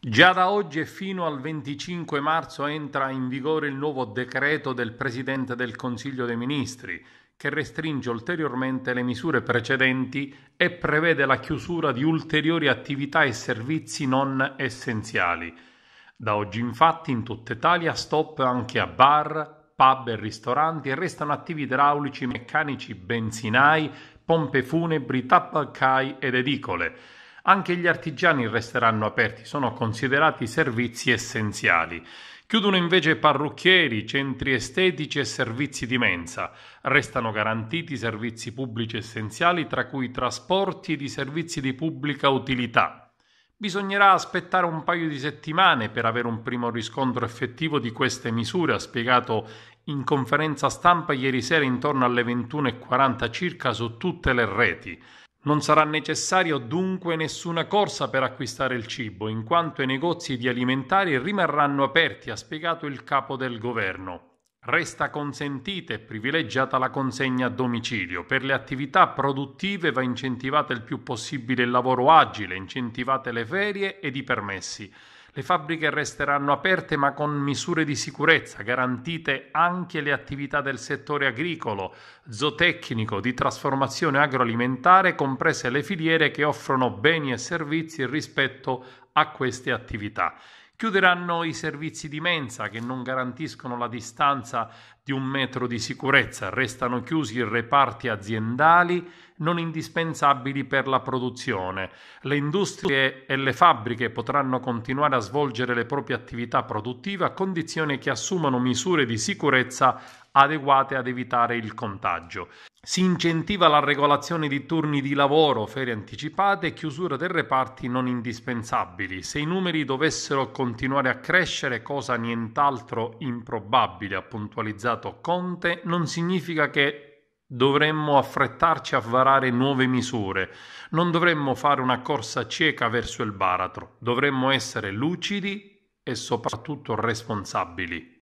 Già da oggi e fino al 25 marzo entra in vigore il nuovo decreto del Presidente del Consiglio dei Ministri, che restringe ulteriormente le misure precedenti e prevede la chiusura di ulteriori attività e servizi non essenziali. Da oggi infatti in tutta Italia stop anche a bar, pub e ristoranti e restano attivi idraulici, meccanici, benzinai, pompe funebri, tabaccai ed edicole. Anche gli artigiani resteranno aperti, sono considerati servizi essenziali. Chiudono invece parrucchieri, centri estetici e servizi di mensa. Restano garantiti servizi pubblici essenziali, tra cui trasporti ed i servizi di pubblica utilità. Bisognerà aspettare un paio di settimane per avere un primo riscontro effettivo di queste misure, ha spiegato in conferenza stampa ieri sera intorno alle 21.40 circa su tutte le reti. Non sarà necessario dunque nessuna corsa per acquistare il cibo, in quanto i negozi di alimentari rimarranno aperti, ha spiegato il capo del governo. Resta consentita e privilegiata la consegna a domicilio. Per le attività produttive va incentivato il più possibile il lavoro agile, incentivate le ferie ed i permessi. Le fabbriche resteranno aperte ma con misure di sicurezza, garantite anche le attività del settore agricolo, zootecnico, di trasformazione agroalimentare, comprese le filiere che offrono beni e servizi rispetto a queste attività. Chiuderanno i servizi di mensa che non garantiscono la distanza di un metro di sicurezza, restano chiusi i reparti aziendali non indispensabili per la produzione. Le industrie e le fabbriche potranno continuare a svolgere le proprie attività produttive a condizione che assumano misure di sicurezza adeguate ad evitare il contagio. Si incentiva la regolazione di turni di lavoro, ferie anticipate e chiusura dei reparti non indispensabili. Se i numeri dovessero continuare a crescere, cosa nient'altro improbabile, ha puntualizzato Conte, non significa che Dovremmo affrettarci a varare nuove misure, non dovremmo fare una corsa cieca verso il baratro, dovremmo essere lucidi e soprattutto responsabili.